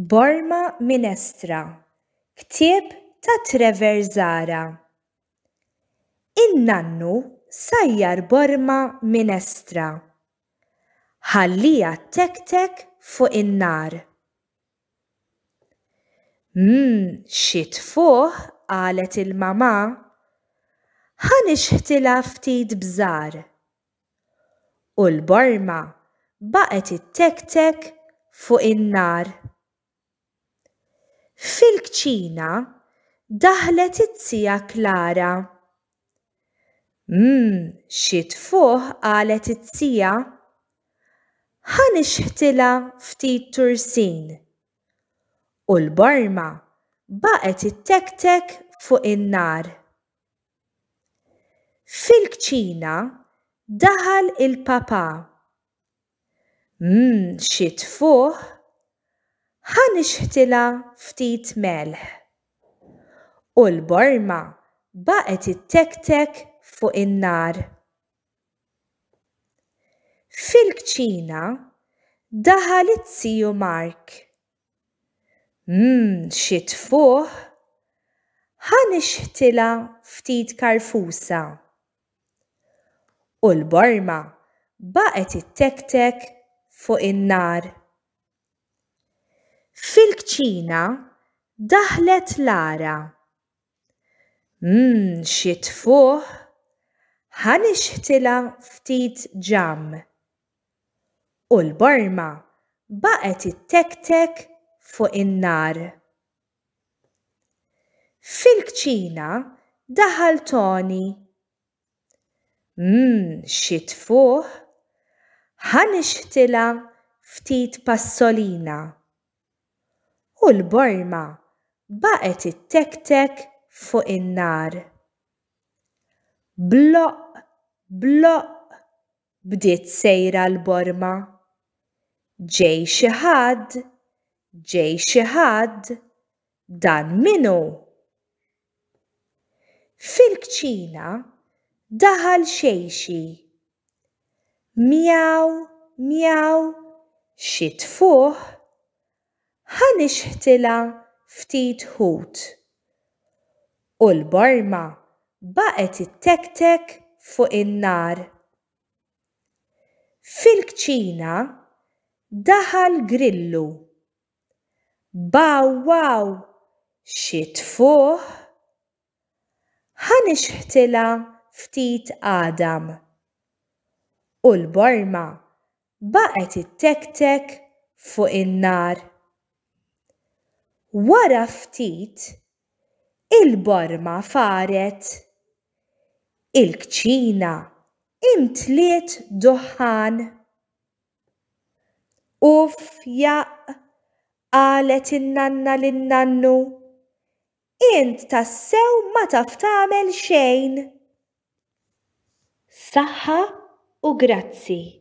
Borma Minestra, ktieb ta' Trevor Zara. Innannu sajjar Borma Minestra. Ħallija tek-tek fuq in-nar. Mmm, xit fuq, qalet il-mama. Ħan ixħtila ftit bżar. U l-borma baqet it tek fuq in-nar. Fil-kċina daħlet it-tzija Klara. Mmm, xit fuħ għalet it-tzija. Ħan iċħtila ftit tursin. U l barma baqet it-tektek fuq in-nar. Fil-kċina daħal il-papa. Mmm, xit fuħ ħan ixħtila ftit melħ. U l-borma baqet it-tektek fuq in-nar. Fil-kċina daħal it-siju Mark. Mmm, xit fuħ? ħan ixħtila ftit karfusa. U l-borma baqet it-tektek fuq in-nar. Fil-kċina daħlet Lara. Mmm, xiet fuħ, ħan ixtila ftit ġam. U l-borma baqet it-tektek fuq in-nar. Fil-kċina daħal Toni. Mmm, xit fuħ, ħan ftit passolina u l-borma baqet it-tektek fuq in-nar. Bloq, bloq, bdiet sejra l-borma. Ġej xi ħadd, ġej xi ħadd, dan minu. Fil-kċina daħal xejxi. Mjaw, mjaw, xitfuħ, nixħtila ftit ħut. U l-borma baqet it-tektek fuq in-nar. Fil-kċina daħal grillu. Baw waw xit fuq. ħtila ftit Adam. U l-borma baqet it-tektek fuq in-nar. Wara ftit il-borma faret. Il-kċina imtliet doħan. Uff ja, qalet innanna nanna lin-nannu. Int tassew ma taf xejn. Saħħa u grazzi.